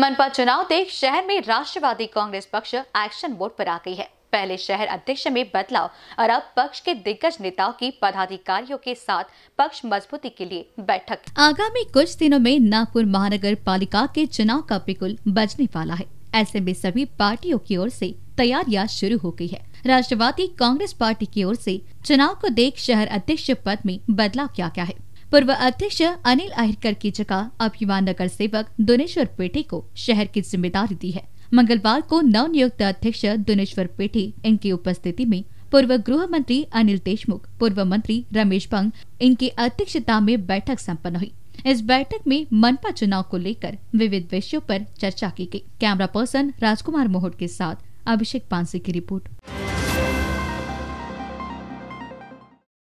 मनपा चुनाव देख शहर में राष्ट्रवादी कांग्रेस पक्ष एक्शन मोड पर आ गई है पहले शहर अध्यक्ष में बदलाव और अब पक्ष के दिग्गज नेताओं की पदाधिकारियों के साथ पक्ष मजबूती के लिए बैठक आगामी कुछ दिनों में नागपुर महानगर पालिका के चुनाव का बिकुल बजने वाला है ऐसे में सभी पार्टियों की ओर से तैयारियां शुरू हो गई है राष्ट्रवादी कांग्रेस पार्टी की ओर से चुनाव को देख शहर अध्यक्ष पद में बदलाव किया गया है पूर्व अध्यक्ष अनिल आहिरकर की जगह अब युवा नगर सेवक दुनेश्वर पेटे को शहर की जिम्मेदारी दी है मंगलवार को नव नियुक्त अध्यक्ष दुनेश्वर पेटे इनकी उपस्थिति में पूर्व गृह मंत्री अनिल देशमुख पूर्व मंत्री रमेश पंग इनकी अध्यक्षता में बैठक सम्पन्न हुई इस बैठक में मनपा चुनाव को लेकर विविध विषयों पर चर्चा की गई कैमरा पर्सन राजकुमार मोहट के साथ अभिषेक पांसी की रिपोर्ट